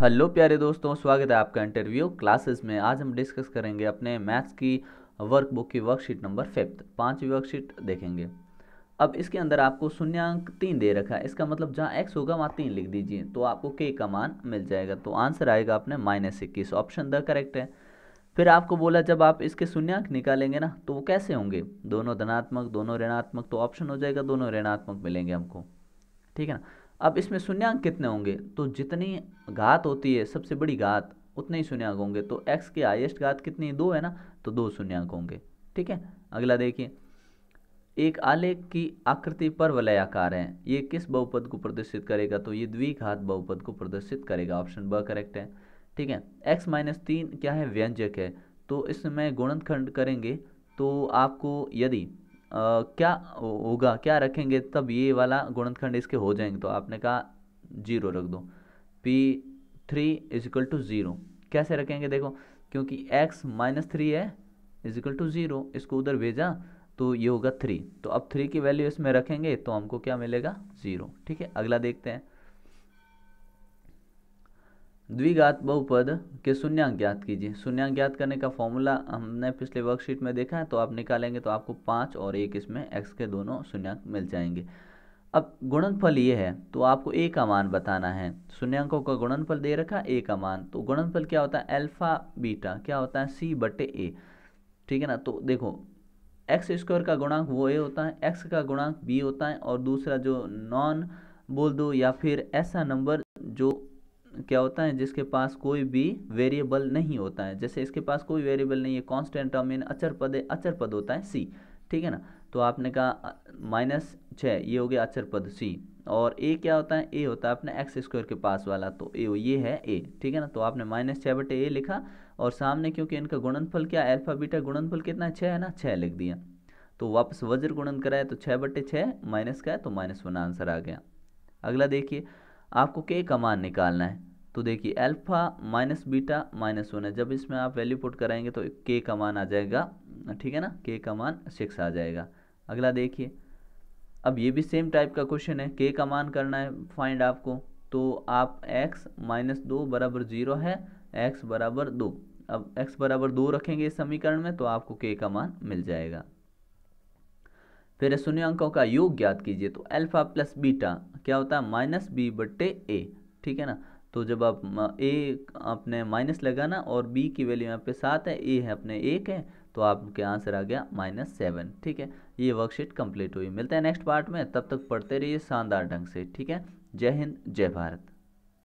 hello प्यारे दोस्तों स्वागत है आपका इंटरव्यू क्लासेस में आज हम डिस्कस करेंगे अपने मैथ्स की वर्कबुक की वर्कशीट नंबर फिफ्थ पाँचवीं वर्कशीट देखेंगे अब इसके अंदर आपको शून्यंक तीन दे रखा है इसका मतलब जहाँ एक्स होगा वहाँ तीन लिख दीजिए तो आपको के का मान मिल जाएगा तो आंसर आएगा अपने माइनस इक्कीस ऑप्शन द करेक्ट है फिर आपको बोला जब आप इसके शून्यांक निकालेंगे ना तो वो कैसे होंगे दोनों धनात्मक दोनों ऋणात्मक तो ऑप्शन हो जाएगा दोनों ऋणात्मक मिलेंगे हमको ठीक है ना अब इसमें शून्यांक कितने होंगे तो जितनी घात होती है सबसे बड़ी घात उतने ही शून्यांक होंगे तो एक्स की हाइएस्ट घात कितनी दो है ना तो दो शून्यांक होंगे ठीक है अगला देखिए एक आलेख की आकृति पर वलयाकार है ये किस बहुपद को प्रदर्शित करेगा तो ये द्विघात बहुपद को प्रदर्शित करेगा ऑप्शन ब करेक्ट है ठीक है x माइनस तीन क्या है व्यंजक है तो इसमें गुणनखंड करेंगे तो आपको यदि क्या होगा क्या रखेंगे तब ये वाला गुणनखंड इसके हो जाएंगे तो आपने कहा जीरो रख दो P three is equal to zero कैसे रखेंगे देखो क्योंकि x माइनस थ्री है इज इक्वल टू ज़ीरो इसको उधर भेजा तो ये होगा थ्री तो अब थ्री की वैल्यू इसमें रखेंगे तो हमको क्या मिलेगा ज़ीरो ठीक है अगला देखते हैं द्विघात बहुपद के शून्यांक ज्ञात कीजिए शून्यांक ज्ञात करने का फॉर्मूला हमने पिछले वर्कशीट में देखा है तो आप निकालेंगे तो आपको पाँच और एक इसमें एक्स के दोनों शून्यांक मिल जाएंगे अब गुणनफल ये है तो आपको ए का मान बताना है शून्यांकों का गुणनफल दे रखा ए का मान तो गुणनफल क्या होता है अल्फा बीटा क्या होता है सी बटे ए ठीक है ना तो देखो एक्स स्क्वायर का गुणांक वो ए होता है एक्स का गुणांक बी होता है और दूसरा जो नॉन बोल दो या फिर ऐसा नंबर जो क्या होता है जिसके पास कोई भी वेरिएबल नहीं होता है जैसे इसके पास कोई वेरिएबल नहीं है कॉन्स्टेंट टर्म इन अचर पद अचर पद होता है सी ठीक है ना तो आपने कहा माइनस छः ये हो गया अचर पद सी और ए क्या होता है ए होता है अपने एक्स स्क्वायर के पास वाला तो ए ये है ए ठीक है ना तो आपने माइनस छः बटे ए लिखा और सामने क्योंकि इनका गुणनफल क्या अल्फा बीटा गुणनफल कितना है छः है ना छः लिख दिया तो वापस वज्र गुणन कराए तो छः बटे छः माइनस का है तो माइनस वन आंसर आ गया अगला देखिए आपको के का मान निकालना है तो देखिए alpha minus beta minus one है जब इसमें आप वैल्यू पुट कराएंगे तो के का मान आ जाएगा ठीक है ना के का मान सिक्स आ जाएगा अगला देखिए अब ये भी सेम टाइप का क्वेश्चन है के का मान करना है फाइंड आपको तो आप एक्स माइनस दो बराबर जीरो है एक्स बराबर दो अब एक्स बराबर दो रखेंगे इस समीकरण में तो आपको के का मान मिल जाएगा फिर शून्य अंकों का योग ज्ञात कीजिए तो अल्फा प्लस बीटा क्या होता है माइनस बी बट्टे ए ठीक है ना तो जब आप ए अपने माइनस लगाना और बी की वैल्यू यहाँ पे सात है ए है अपने एक है तो आपके आंसर आ गया माइनस सेवन ठीक है ये वर्कशीट कंप्लीट हुई मिलते हैं नेक्स्ट पार्ट में तब तक पढ़ते रहिए शानदार ढंग से ठीक है जय हिंद जय भारत